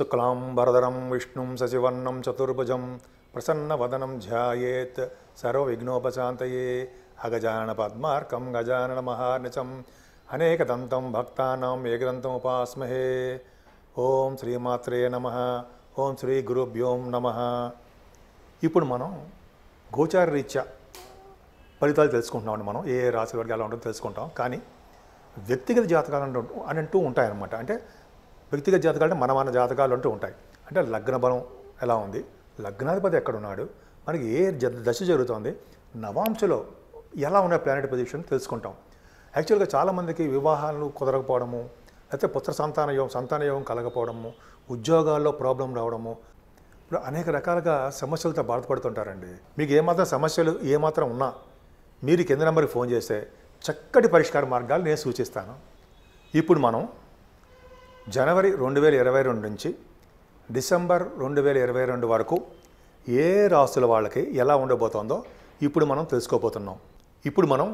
శుక్లాంబరదరం విష్ణుం సచివర్ణం చతుర్భుజం ప్రసన్నవదనం ధ్యాయేత్ సర్వవిఘ్నోపశాంతయే అగజాన పద్మార్కం గజానన దంతం అనేకదంతం భక్తానాం ఉపాస్మహే ఓం శ్రీమాత్రే నమ ఓం శ్రీ గురుభ్యోం నమ ఇప్పుడు మనం గోచార రీత్యా ఫలితాలు తెలుసుకుంటున్నాం మనం ఏ రాశి వారికి ఎలా ఉంటుందో తెలుసుకుంటాం కానీ వ్యక్తిగత జాతకాలు అని అంటూ ఉంటాయన్నమాట అంటే వ్యక్తిగత జాతకాలు అంటే మనమాన జాతకాలు అంటూ ఉంటాయి అంటే లగ్న బలం ఎలా ఉంది లగ్నాధిపతి ఎక్కడున్నాడు మనకి ఏ దశ జరుగుతుంది నవాంశలో ఎలా ఉన్నాయి ప్లానెట్ పొజిషన్ తెలుసుకుంటాం యాక్చువల్గా చాలామందికి వివాహాలు కుదరకపోవడము లేకపోతే పుత్ర సంతాన యోగం సంతాన యోగం కలగకపోవడము ఉద్యోగాల్లో ప్రాబ్లం రావడము ఇప్పుడు అనేక రకాలుగా సమస్యలతో బాధపడుతుంటారండి మీకు ఏమాత్రం సమస్యలు ఏమాత్రం ఉన్నా మీరు కింద నెంబర్కి ఫోన్ చేస్తే చక్కటి పరిష్కార మార్గాలు నేను సూచిస్తాను ఇప్పుడు మనం జనవరి రెండు వేల ఇరవై రెండు నుంచి డిసెంబర్ రెండు వేల ఇరవై రెండు వరకు ఏ రాసుల వాళ్ళకి ఎలా ఉండబోతోందో ఇప్పుడు మనం తెలుసుకోబోతున్నాం ఇప్పుడు మనం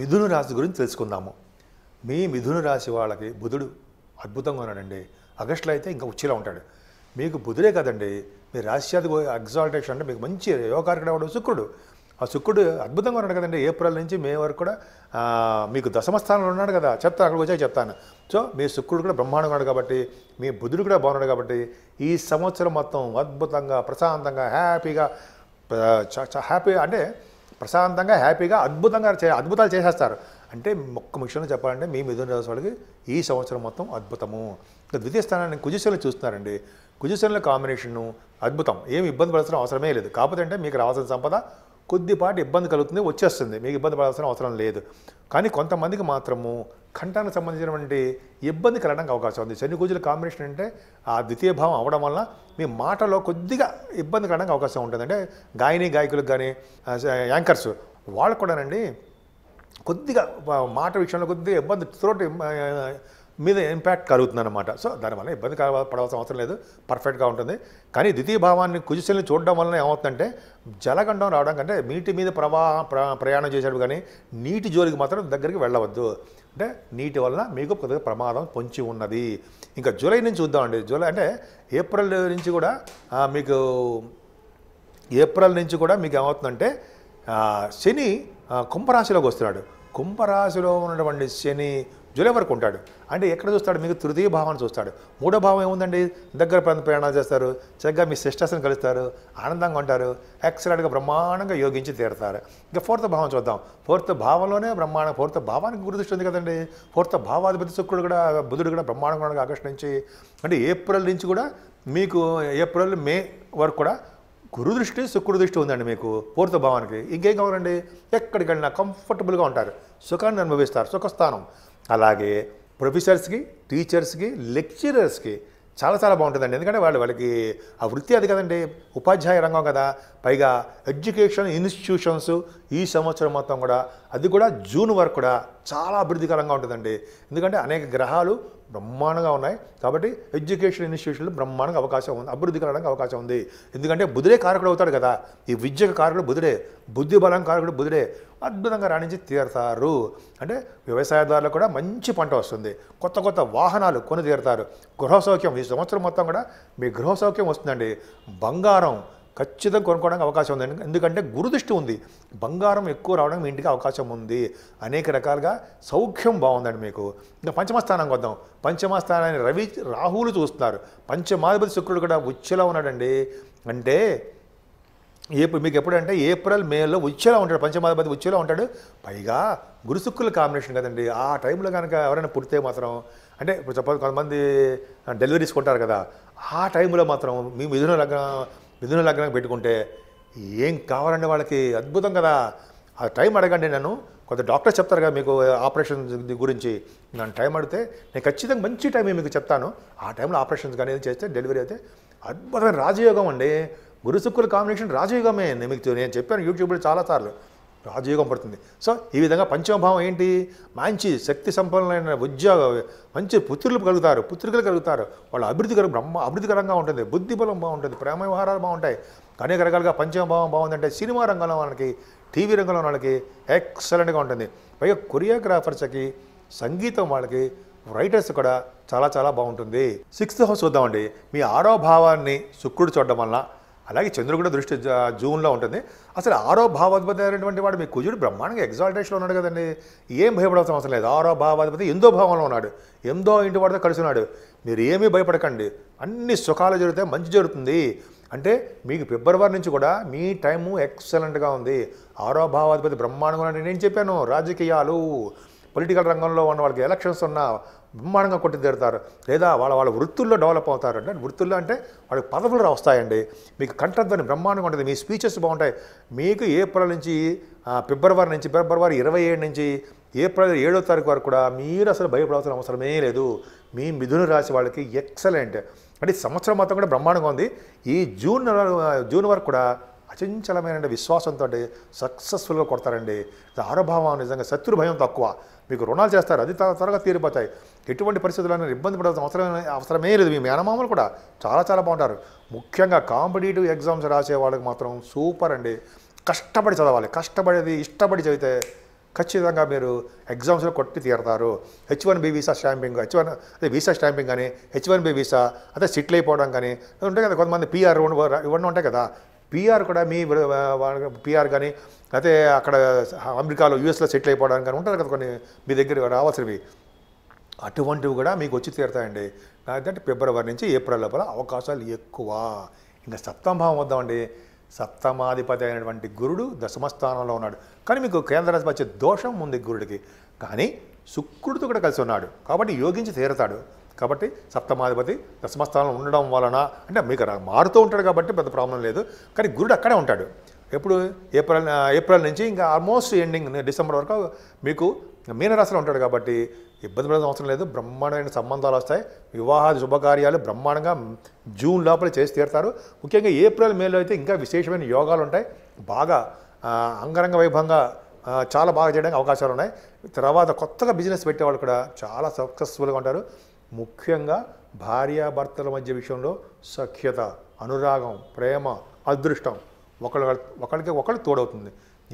మిథున రాశి గురించి తెలుసుకుందాము మీ మిథున రాశి వాళ్ళకి బుధుడు అద్భుతంగా ఉన్నాడండి ఆగస్టులో అయితే ఇంకా ఉచ్చిలా ఉంటాడు మీకు బుధుడే కదండి మీ రాశ్యాది ఎగ్జాల్టేషన్ అంటే మీకు మంచి యోగకారకుడు శుక్రుడు ఆ శుక్రుడు అద్భుతంగా ఉన్నాడు కదండి ఏప్రిల్ నుంచి మే వరకు కూడా మీకు దశమ స్థానంలో ఉన్నాడు కదా చెప్తాను అక్కడికి వచ్చాక చెప్తాను సో మీ శుక్రుడు కూడా బ్రహ్మాండంగా ఉన్నాడు కాబట్టి మీ బుధుడు కూడా బాగున్నాడు కాబట్టి ఈ సంవత్సరం మొత్తం అద్భుతంగా ప్రశాంతంగా హ్యాపీగా హ్యాపీ అంటే ప్రశాంతంగా హ్యాపీగా అద్భుతంగా చే అద్భుతాలు చేసేస్తారు అంటే ఒక్క ముఖ్యంగా చెప్పాలంటే మీ మిథున రాశి వాళ్ళకి ఈ సంవత్సరం మొత్తం అద్భుతము ద్వితీయ స్థానాన్ని కుజశైలి చూస్తున్నారండి కుజశైల కాంబినేషను అద్భుతం ఏమి ఇబ్బంది పడాల్సిన అవసరమే లేదు కాకపోతే అంటే మీకు రావాల్సిన సంపద కొద్దిపాటి ఇబ్బంది కలుగుతుంది వచ్చేస్తుంది మీకు ఇబ్బంది పడాల్సిన అవసరం లేదు కానీ కొంతమందికి మాత్రము కంఠానికి సంబంధించినటువంటి ఇబ్బంది కలగడానికి అవకాశం ఉంది శని కూజుల కాంబినేషన్ అంటే ఆ ద్వితీయ భావం అవ్వడం వల్ల మీ మాటలో కొద్దిగా ఇబ్బంది కలడానికి అవకాశం ఉంటుంది అంటే గాయని గాయకులకు కానీ యాంకర్స్ వాళ్ళకు కూడానండి కొద్దిగా మాట విషయంలో కొద్దిగా ఇబ్బంది త్రోట్ మీద ఇంపాక్ట్ అనమాట సో దానివల్ల ఇబ్బంది పడవలసిన అవసరం లేదు పర్ఫెక్ట్గా ఉంటుంది కానీ ద్వితీయ భావాన్ని కుజిశల్ని చూడడం వలన ఏమవుతుందంటే జలగండం రావడం కంటే నీటి మీద ప్రవాహ ప్రయాణం చేసేటప్పుడు కానీ నీటి జోలికి మాత్రం దగ్గరికి వెళ్ళవద్దు అంటే నీటి వలన మీకు కొద్దిగా ప్రమాదం పొంచి ఉన్నది ఇంకా జూలై నుంచి చూద్దామండి జూలై అంటే ఏప్రిల్ నుంచి కూడా మీకు ఏప్రిల్ నుంచి కూడా మీకు ఏమవుతుందంటే శని కుంభరాశిలోకి వస్తున్నాడు కుంభరాశిలో ఉన్నటువంటి శని జూలై వరకు ఉంటాడు అంటే ఎక్కడ చూస్తాడు మీకు తృతీయ భావాన్ని చూస్తాడు మూడో భావం ఏముందండి దగ్గర ప్రయాణాలు చేస్తారు చక్కగా మీ సిస్టర్స్ని కలుస్తారు ఆనందంగా ఉంటారు ఎక్సలెంట్గా బ్రహ్మాండంగా యోగించి తీరుతారు ఇంకా ఫోర్త్ భావం చూద్దాం ఫోర్త్ భావంలోనే బ్రహ్మాండం ఫోర్త్ భావానికి గురుదృష్టి ఉంది కదండి ఫోర్త్ భావాధిపతి శుక్రుడు కూడా బుధుడు కూడా బ్రహ్మాండంగా ఆకర్షించి అంటే ఏప్రిల్ నుంచి కూడా మీకు ఏప్రిల్ మే వరకు కూడా గురు దృష్టి శుక్రుడి దృష్టి ఉందండి మీకు పూర్త భావానికి ఇంకేం కావాలండి ఎక్కడికి వెళ్ళినా కంఫర్టబుల్గా ఉంటారు సుఖాన్ని అనుభవిస్తారు సుఖస్థానం అలాగే ప్రొఫెసర్స్కి టీచర్స్కి లెక్చరర్స్కి చాలా చాలా బాగుంటుందండి ఎందుకంటే వాళ్ళు వాళ్ళకి ఆ వృత్తి అది కదండి ఉపాధ్యాయ రంగం కదా పైగా ఎడ్యుకేషన్ ఇన్స్టిట్యూషన్స్ ఈ సంవత్సరం మొత్తం కూడా అది కూడా జూన్ వరకు కూడా చాలా అభివృద్ధికరంగా ఉంటుందండి ఎందుకంటే అనేక గ్రహాలు బ్రహ్మాండంగా ఉన్నాయి కాబట్టి ఎడ్యుకేషన్ ఇన్స్టిట్యూషన్లు బ్రహ్మాండంగా అవకాశం ఉంది అభివృద్ధి కలడానికి అవకాశం ఉంది ఎందుకంటే బుధుడే కారకుడు అవుతాడు కదా ఈ విద్యకు కారకుడు బుధుడే బుద్ధి బలం కారకుడు బుధుడే అద్భుతంగా రాణించి తీరుతారు అంటే వ్యవసాయదారులకు కూడా మంచి పంట వస్తుంది కొత్త కొత్త వాహనాలు కొని తీరుతారు గృహ సౌఖ్యం ఈ సంవత్సరం మొత్తం కూడా మీ గృహ సౌఖ్యం వస్తుందండి బంగారం ఖచ్చితంగా కొనుక్కోవడానికి అవకాశం ఉంది ఎందుకంటే గురుదృష్టి ఉంది బంగారం ఎక్కువ రావడానికి మీ ఇంటికి అవకాశం ఉంది అనేక రకాలుగా సౌఖ్యం బాగుందండి మీకు ఇంకా పంచమస్థానం వద్దాం పంచమస్థానాన్ని రవి రాహువులు చూస్తున్నారు పంచమాధిపతి శుక్రుడు కూడా ఉచ్చలో ఉన్నాడండి అంటే ఏ మీకు ఎప్పుడంటే ఏప్రిల్ మేలో ఉచ్చేలా ఉంటాడు పంచమాధిపతి ఉచ్చేలా ఉంటాడు పైగా గురుశుక్కుల కాంబినేషన్ కదండి ఆ టైంలో కనుక ఎవరైనా పుడితే మాత్రం అంటే ఇప్పుడు చెప్పాలి కొంతమంది డెలివరీస్ కొంటారు కదా ఆ టైంలో మాత్రం మీ మిథున లగ్నం మిథున లగ్నం పెట్టుకుంటే ఏం కావాలండి వాళ్ళకి అద్భుతం కదా ఆ టైం అడగండి నన్ను కొంత డాక్టర్ చెప్తారు కదా మీకు ఆపరేషన్ గురించి నన్ను టైం అడిగితే నేను ఖచ్చితంగా మంచి టైం మీకు చెప్తాను ఆ టైంలో ఆపరేషన్స్ కానీ ఏది చేస్తే డెలివరీ అయితే అద్భుతమైన రాజయోగం అండి గురుశుక్కుల కాంబినేషన్ రాజయోగమే నేను మీకు నేను చెప్పాను యూట్యూబ్లో చాలాసార్లు రాజయోగం పడుతుంది సో ఈ విధంగా పంచమభావం ఏంటి మంచి శక్తి సంపన్నమైన ఉద్యోగ మంచి పుత్రులు కలుగుతారు పుత్రికలు కలుగుతారు వాళ్ళ అభివృద్ధి బ్రహ్మ అభివృద్ధికరంగా ఉంటుంది బుద్ధి బలం బాగుంటుంది ప్రేమ వ్యవహారాలు బాగుంటాయి అనేక రకాలుగా పంచమభావం బాగుందంటే సినిమా రంగంలో వాళ్ళకి టీవీ రంగంలో వాళ్ళకి ఎక్సలెంట్గా ఉంటుంది పైగా కొరియోగ్రాఫర్స్కి సంగీతం వాళ్ళకి రైటర్స్ కూడా చాలా చాలా బాగుంటుంది సిక్స్త్ హౌస్ చూద్దామండి మీ ఆరో భావాన్ని శుక్రుడు చూడడం వల్ల అలాగే చంద్రుడు కూడా దృష్టి జూన్లో ఉంటుంది అసలు ఆరో భావాధిపతి అనేటువంటి వాడు మీ కుజుడు బ్రహ్మాండంగా ఎగ్జాల్టేషన్లో ఉన్నాడు కదండి ఏం భయపడాల్సిన అవసరం లేదు ఆరో భావాధిపతి ఎందో భావంలో ఉన్నాడు ఎందో ఇంటి వాడితో కలిసి ఉన్నాడు మీరు ఏమీ భయపడకండి అన్ని సుఖాలు జరిగితే మంచి జరుగుతుంది అంటే మీకు ఫిబ్రవరి నుంచి కూడా మీ టైము ఎక్సలెంట్గా ఉంది ఆరో భావాధిపతి బ్రహ్మాండంగా నేను చెప్పాను రాజకీయాలు పొలిటికల్ రంగంలో ఉన్న వాళ్ళకి ఎలక్షన్స్ ఉన్నా బ్రహ్మాండంగా కొట్టిదేరుతారు లేదా వాళ్ళ వాళ్ళ వృత్తుల్లో డెవలప్ అవుతారు అంటే వృత్తుల్లో అంటే వాళ్ళకి పదవులు వస్తాయండి మీకు కంఠధ్వని బ్రహ్మాండంగా ఉంటుంది మీ స్పీచెస్ బాగుంటాయి మీకు ఏప్రిల్ నుంచి ఫిబ్రవరి నుంచి ఫిబ్రవరి ఇరవై ఏడు నుంచి ఏప్రిల్ ఏడో తారీఖు వరకు కూడా మీరు అసలు భయపడాల్సిన అవసరమే లేదు మీ మిథున రాశి వాళ్ళకి ఎక్సలెంట్ అంటే సంవత్సరం మొత్తం కూడా బ్రహ్మాండంగా ఉంది ఈ జూన్ జూన్ వరకు కూడా అచంచలమైన విశ్వాసంతో అంటే సక్సెస్ఫుల్గా కొడతారండి ఆరోభావం నిజంగా శత్రు భయం తక్కువ మీకు రుణాలు చేస్తారు అది త్వరగా తీరిపోతాయి ఎటువంటి పరిస్థితులను ఇబ్బంది పడాల్సిన అవసరమైన అవసరమే లేదు మీ మేనమామలు కూడా చాలా చాలా బాగుంటారు ముఖ్యంగా కాంపిటేటివ్ ఎగ్జామ్స్ రాసే వాళ్ళకి మాత్రం సూపర్ అండి కష్టపడి చదవాలి కష్టపడేది ఇష్టపడి చదివితే ఖచ్చితంగా మీరు ఎగ్జామ్స్లో కొట్టి తీరతారు H one B visa stamping H one అదే వీసా స్టాంపింగ్ కానీ హెచ్ వన్ బి వీసా అదే సిట్లు అయిపోవడం కానీ ఉంటాయి కదా కొంతమంది పీఆర్ ఇవన్నీ ఉంటాయి కదా పిఆర్ కూడా మీ పిఆర్ కానీ లేకపోతే అక్కడ అమెరికాలో యూఎస్లో సెటిల్ అయిపోవడానికి కానీ ఉంటారు కదా కొన్ని మీ దగ్గర రావాల్సినవి అటువంటివి కూడా మీకు వచ్చి తీరుతాయండి అంటే ఫిబ్రవరి నుంచి ఏప్రిల్ లోపల అవకాశాలు ఎక్కువ ఇంకా సప్తమభావం వద్దామండి సప్తమాధిపతి అయినటువంటి గురుడు దశమస్థానంలో ఉన్నాడు కానీ మీకు కేంద్రరాశి వచ్చే దోషం ఉంది గురుడికి కానీ శుక్రుడితో కూడా కలిసి ఉన్నాడు కాబట్టి యోగించి తీరతాడు కాబట్టి సప్తమాధిపతి దశమస్థానంలో ఉండడం వలన అంటే మీకు మారుతూ ఉంటాడు కాబట్టి పెద్ద ప్రాబ్లం లేదు కానీ గురుడు అక్కడే ఉంటాడు ఎప్పుడు ఏప్రిల్ ఏప్రిల్ నుంచి ఇంకా ఆల్మోస్ట్ ఎండింగ్ డిసెంబర్ వరకు మీకు మీనరాశిలో ఉంటాడు కాబట్టి ఇబ్బంది పడాల్సిన అవసరం లేదు బ్రహ్మాండమైన సంబంధాలు వస్తాయి వివాహాది శుభకార్యాలు బ్రహ్మాండంగా జూన్ లోపల చేసి తీరుతారు ముఖ్యంగా ఏప్రిల్ మేలో అయితే ఇంకా విశేషమైన యోగాలు ఉంటాయి బాగా అంగరంగ వైభవంగా చాలా బాగా చేయడానికి అవకాశాలు ఉన్నాయి తర్వాత కొత్తగా బిజినెస్ పెట్టేవాళ్ళు కూడా చాలా సక్సెస్ఫుల్గా ఉంటారు ముఖ్యంగా భార్యాభర్తల మధ్య విషయంలో సఖ్యత అనురాగం ప్రేమ అదృష్టం ఒకళ్ళ ఒకరికి ఒకళ్ళు తోడవుతుంది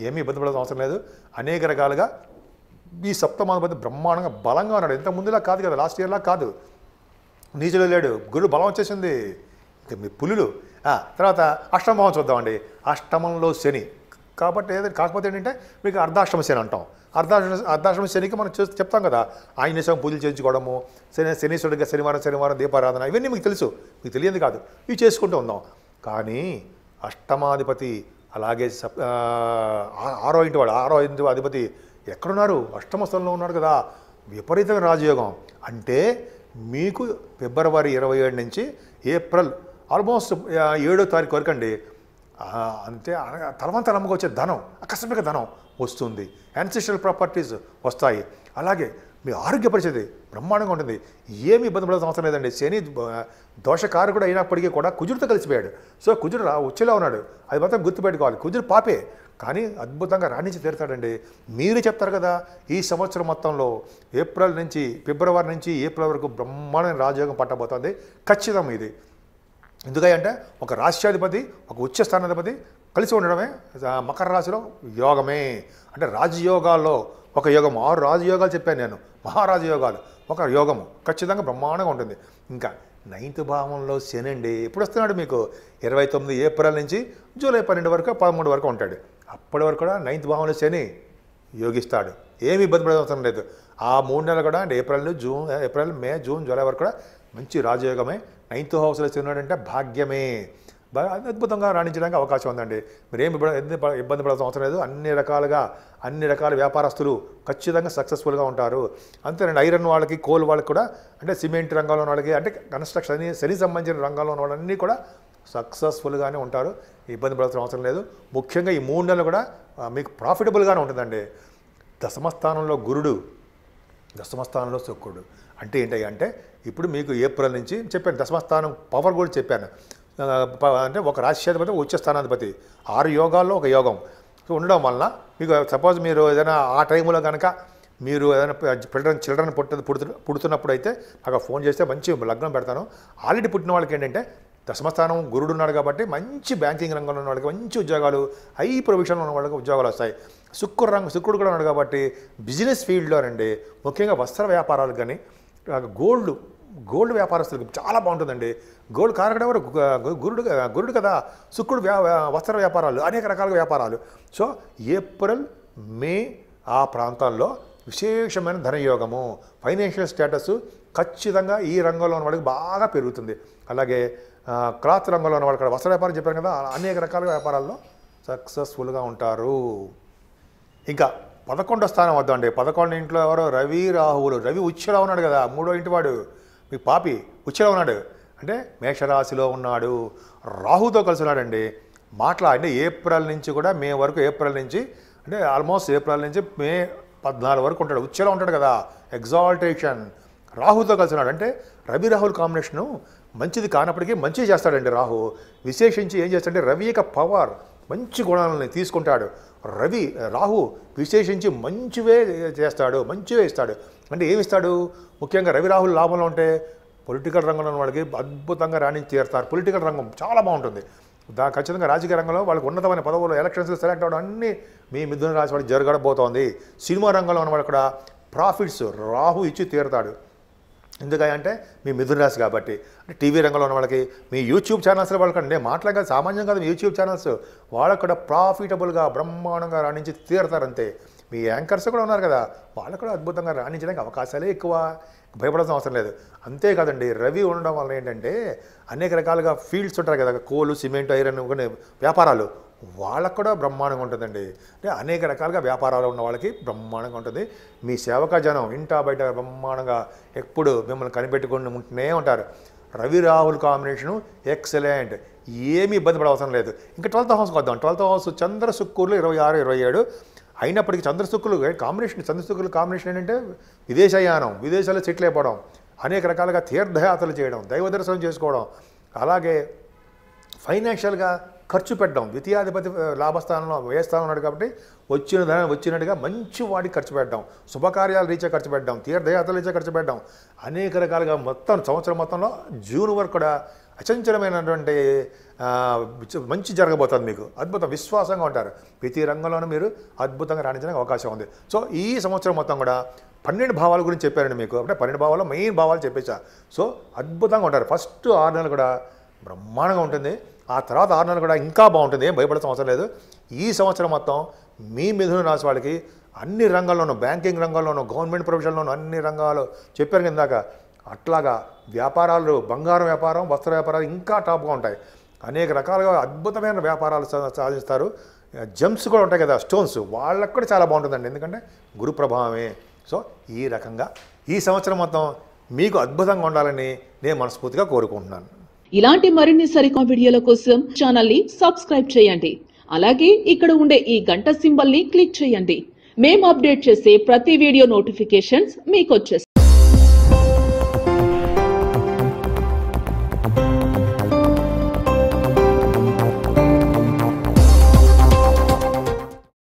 ఏమీ ఇబ్బంది పడదు అవసరం లేదు అనేక రకాలుగా ఈ సప్తమాధిపతి బ్రహ్మాండంగా బలంగా ఉన్నాడు ఇంత ముందులా కాదు కదా లాస్ట్ ఇయర్లా కాదు నీచులో లేడు గురుడు బలం వచ్చేసింది ఇక మీ పులులు తర్వాత అష్టమభావం చూద్దామండి అష్టమంలో శని కాబట్టి ఏదైనా కాకపోతే ఏంటంటే మీకు అర్ధాష్టమ శని అంటాం అర్ధాశ్రమ అర్ధాశ్రమ శనికి మనం చెప్తాం కదా ఆంజనేయ పూజలు చేయించుకోవడము శని శనీశ్వరుడిగా శనివారం శనివారం దీపారాధన ఇవన్నీ మీకు తెలుసు మీకు తెలియదు కాదు ఇవి చేసుకుంటూ ఉందాం కానీ అష్టమాధిపతి అలాగే సప్ ఆరో ఇంటి వాడు ఆరో ఇంటి అధిపతి ఎక్కడున్నారు అష్టమ స్థలంలో ఉన్నాడు కదా విపరీతమైన రాజయోగం అంటే మీకు ఫిబ్రవరి ఇరవై ఏడు నుంచి ఏప్రిల్ ఆల్మోస్ట్ ఏడో తారీఖు వరకు అండి అంతే తలవంత వచ్చే ధనం ఆకస్మిక ధనం వస్తుంది యాన్సిస్ట్రల్ ప్రాపర్టీస్ వస్తాయి అలాగే మీ ఆరోగ్య పరిస్థితి బ్రహ్మాండంగా ఉంటుంది ఏమి ఇబ్బంది పడాల్సిన అవసరం లేదండి శని కూడా అయినప్పటికీ కూడా కుజుడితో కలిసిపోయాడు సో కుజుడు వచ్చేలా ఉన్నాడు అది మాత్రం గుర్తుపెట్టుకోవాలి కుజుడు పాపే కానీ అద్భుతంగా రాణించి తీరుతాడండి మీరు చెప్తారు కదా ఈ సంవత్సరం మొత్తంలో ఏప్రిల్ నుంచి ఫిబ్రవరి నుంచి ఏప్రిల్ వరకు బ్రహ్మాండమైన రాజయోగం పట్టబోతోంది ఖచ్చితం ఇది ఎందుకంటే ఒక రాష్ట్రాధిపతి ఒక ఉచ్చస్థానాధిపతి స్థానాధిపతి కలిసి ఉండడమే మకర రాశిలో యోగమే అంటే రాజయోగాల్లో ఒక యోగం ఆరు రాజయోగాలు చెప్పాను నేను మహారాజ యోగాలు ఒక యోగము ఖచ్చితంగా బ్రహ్మాండంగా ఉంటుంది ఇంకా నైన్త్ భావంలో శని అండి ఎప్పుడు వస్తున్నాడు మీకు ఇరవై తొమ్మిది ఏప్రిల్ నుంచి జూలై పన్నెండు వరకు పదమూడు వరకు ఉంటాడు అప్పటి వరకు కూడా నైన్త్ భావంలో శని యోగిస్తాడు ఏమి ఇబ్బంది పడవసరం లేదు ఆ మూడు నెలలు కూడా అంటే April June April May June July వరకు కూడా మంచి రాజయోగమే నైన్త్ హౌస్లో శని అంటే భాగ్యమే అద్భుతంగా రాణించడానికి అవకాశం ఉందండి మీరేం ఇబ్బంది పడాల్సిన అవసరం లేదు అన్ని రకాలుగా అన్ని రకాల వ్యాపారస్తులు ఖచ్చితంగా సక్సెస్ఫుల్గా ఉంటారు అంతేనండి ఐరన్ వాళ్ళకి కోల్ వాళ్ళకి కూడా అంటే సిమెంట్ రంగంలో ఉన్న వాళ్ళకి అంటే కన్స్ట్రక్షన్ శని సంబంధించిన రంగంలో ఉన్న వాళ్ళన్నీ కూడా సక్సెస్ఫుల్గానే ఉంటారు ఇబ్బంది పడాల్సిన అవసరం లేదు ముఖ్యంగా ఈ మూడు నెలలు కూడా మీకు ప్రాఫిటబుల్గానే ఉంటుందండి దశమస్థానంలో గురుడు దశమస్థానంలో శుక్రుడు అంటే ఏంటి అంటే ఇప్పుడు మీకు ఏప్రిల్ నుంచి చెప్పాను దశమస్థానం పవర్ కూడా చెప్పాను అంటే ఒక రాశియాధిపతి ఉచ్చ స్థానాధిపతి ఆరు యోగాల్లో ఒక యోగం ఉండడం వలన మీకు సపోజ్ మీరు ఏదైనా ఆ టైంలో కనుక మీరు ఏదైనా పిల్లలను చిల్డ్రన్ పుట్ట పుడుతు పుడుతున్నప్పుడు అయితే నాకు ఫోన్ చేస్తే మంచి లగ్నం పెడతాను ఆల్రెడీ పుట్టిన వాళ్ళకి ఏంటంటే దశమస్థానం గురుడు ఉన్నాడు కాబట్టి మంచి బ్యాంకింగ్ రంగంలో ఉన్న వాళ్ళకి మంచి ఉద్యోగాలు హై ప్రొఫెషన్లో ఉన్న వాళ్ళకి ఉద్యోగాలు వస్తాయి శుక్రుడు రంగం శుక్రుడు కూడా ఉన్నాడు కాబట్టి బిజినెస్ ఫీల్డ్లో అండి ముఖ్యంగా వస్త్ర వ్యాపారాలు కానీ గోల్డ్ గోల్డ్ వ్యాపారస్తులకు చాలా బాగుంటుందండి గోల్డ్ కారకడ గురుడు గురుడు కదా శుక్రుడు వ్యా వస్త్ర వ్యాపారాలు అనేక రకాల వ్యాపారాలు సో ఏప్రిల్ మే ఆ ప్రాంతాల్లో విశేషమైన ధనయోగము ఫైనాన్షియల్ స్టేటస్ ఖచ్చితంగా ఈ రంగంలో ఉన్న వాళ్ళకి బాగా పెరుగుతుంది అలాగే క్లాత్ రంగంలో ఉన్న వాళ్ళు వస్త్ర వ్యాపారం చెప్పారు కదా అనేక రకాల వ్యాపారాల్లో సక్సెస్ఫుల్గా ఉంటారు ఇంకా పదకొండో స్థానం వద్దండి పదకొండు ఇంట్లో ఎవరో రవి రాహువులు రవి ఉచ్చలా ఉన్నాడు కదా మూడో ఇంటి వాడు మీ పాపి ఉచ్చలో ఉన్నాడు అంటే మేషరాశిలో ఉన్నాడు రాహుతో కలిసి ఉన్నాడండి మాట్లాడి ఏప్రిల్ నుంచి కూడా మే వరకు ఏప్రిల్ నుంచి అంటే ఆల్మోస్ట్ ఏప్రిల్ నుంచి మే పద్నాలుగు వరకు ఉంటాడు ఉచ్చలో ఉంటాడు కదా ఎగ్జాల్టేషన్ రాహుతో కలిసి ఉన్నాడు అంటే రవి రాహుల్ కాంబినేషను మంచిది కానప్పటికీ మంచి చేస్తాడండి రాహు విశేషించి ఏం చేస్తాడంటే రవి యొక్క పవర్ మంచి గుణాలని తీసుకుంటాడు రవి రాహు విశేషించి మంచివే చేస్తాడు మంచివే ఇస్తాడు అంటే ఏమిస్తాడు ముఖ్యంగా రవి రాహుల్ లాభంలో ఉంటే పొలిటికల్ రంగంలో ఉన్న వాళ్ళకి అద్భుతంగా రాణించి చేస్తారు పొలిటికల్ రంగం చాలా బాగుంటుంది దా ఖచ్చితంగా రాజకీయ రంగంలో వాళ్ళకి ఉన్నతమైన పదవులు ఎలక్షన్స్లో సెలెక్ట్ అవ్వడం అన్నీ మీ మిథున రాశి వాళ్ళకి జరగడబోతోంది సినిమా రంగంలో ఉన్న వాళ్ళు కూడా ప్రాఫిట్స్ రాహు ఇచ్చి తీరుతాడు ఎందుకంటే మీ మిథున రాశి కాబట్టి అంటే టీవీ రంగంలో ఉన్న వాళ్ళకి మీ యూట్యూబ్ ఛానల్స్ వాళ్ళకి నేను మాట్లాడగా సామాన్యం కాదు మీ యూట్యూబ్ ఛానల్స్ వాళ్ళక్కడ కూడా ప్రాఫిటబుల్గా బ్రహ్మాండంగా రాణించి తీరుతారంతే మీ యాంకర్స్ కూడా ఉన్నారు కదా వాళ్ళు కూడా అద్భుతంగా రాణించడానికి అవకాశాలే ఎక్కువ భయపడాల్సిన అవసరం లేదు అంతేకాదండి రవి ఉండడం వల్ల ఏంటంటే అనేక రకాలుగా ఫీల్డ్స్ ఉంటారు కదా కోలు సిమెంట్ ఐరన్ కొన్ని వ్యాపారాలు వాళ్ళకు కూడా బ్రహ్మాండంగా ఉంటుందండి అంటే అనేక రకాలుగా వ్యాపారాలు ఉన్న వాళ్ళకి బ్రహ్మాండంగా ఉంటుంది మీ సేవక జనం ఇంటా బయట బ్రహ్మాండంగా ఎప్పుడు మిమ్మల్ని కనిపెట్టుకుని ఉంటూనే ఉంటారు రవి రాహుల్ కాంబినేషను ఎక్సలెంట్ ఏమి ఇబ్బంది పడవసరం లేదు ఇంకా ట్వెల్త్ హౌస్కి వద్దాం ట్వెల్త్ హౌస్ చంద్ర సుక్కూరులో ఇరవై ఆరు ఇరవై ఏడు అయినప్పటికీ చంద్రశుక్కులు కాంబినేషన్ చంద్రశుక్కులు కాంబినేషన్ ఏంటంటే విదేశయానం విదేశాల్లో సెటిల్ అయిపోవడం అనేక రకాలుగా తీర్థయాత్రలు చేయడం దైవ దర్శనం చేసుకోవడం అలాగే ఫైనాన్షియల్గా ఖర్చు పెట్టడం ద్వితీయాధిపతి లాభస్థానంలో వ్యయస్థానం ఉన్నాడు కాబట్టి వచ్చిన ధన వచ్చినట్టుగా మంచి వాటికి ఖర్చు పెట్టడం శుభకార్యాలు రీచే ఖర్చు పెట్టడం తీర్థయాత్రలు రీచే ఖర్చు పెట్టడం అనేక రకాలుగా మొత్తం సంవత్సరం మొత్తంలో జూన్ వరకు కూడా అచంచలమైనటువంటి మంచి జరగబోతుంది మీకు అద్భుతం విశ్వాసంగా ఉంటారు ప్రతి రంగంలోనూ మీరు అద్భుతంగా రాణించడానికి అవకాశం ఉంది సో ఈ సంవత్సరం మొత్తం కూడా పన్నెండు భావాల గురించి చెప్పారండి మీకు అంటే పన్నెండు భావాలు మెయిన్ భావాలు చెప్పేసా సో అద్భుతంగా ఉంటారు ఫస్ట్ ఆరు నెలలు కూడా బ్రహ్మాండంగా ఉంటుంది ఆ తర్వాత ఆరు నెలలు కూడా ఇంకా బాగుంటుంది ఏం భయపడతాం అవసరం లేదు ఈ సంవత్సరం మొత్తం మీ మిథున రాశి వాళ్ళకి అన్ని రంగాల్లోనూ బ్యాంకింగ్ రంగంలోనూ గవర్నమెంట్ ప్రొఫెషన్లోనూ అన్ని రంగాలు చెప్పారు ఇందాక అట్లాగా వ్యాపారాలు బంగారం వ్యాపారం వస్త్ర వ్యాపారాలు ఇంకా టాప్గా ఉంటాయి అనేక రకాలుగా అద్భుతమైన వ్యాపారాలు సాధిస్తారు జమ్స్ కూడా ఉంటాయి కదా స్టోన్స్ వాళ్ళకు కూడా చాలా బాగుంటుందండి ఎందుకంటే గురు ప్రభావమే సో ఈ రకంగా ఈ సంవత్సరం మొత్తం మీకు అద్భుతంగా ఉండాలని నేను మనస్ఫూర్తిగా కోరుకుంటున్నాను ఇలాంటి మరిన్ని సరికొత్త వీడియోల కోసం ఛానల్ని సబ్స్క్రైబ్ చేయండి అలాగే ఇక్కడ ఉండే ఈ గంట సింబల్ని క్లిక్ చేయండి మేము అప్డేట్ చేసే ప్రతి వీడియో నోటిఫికేషన్స్ మీకు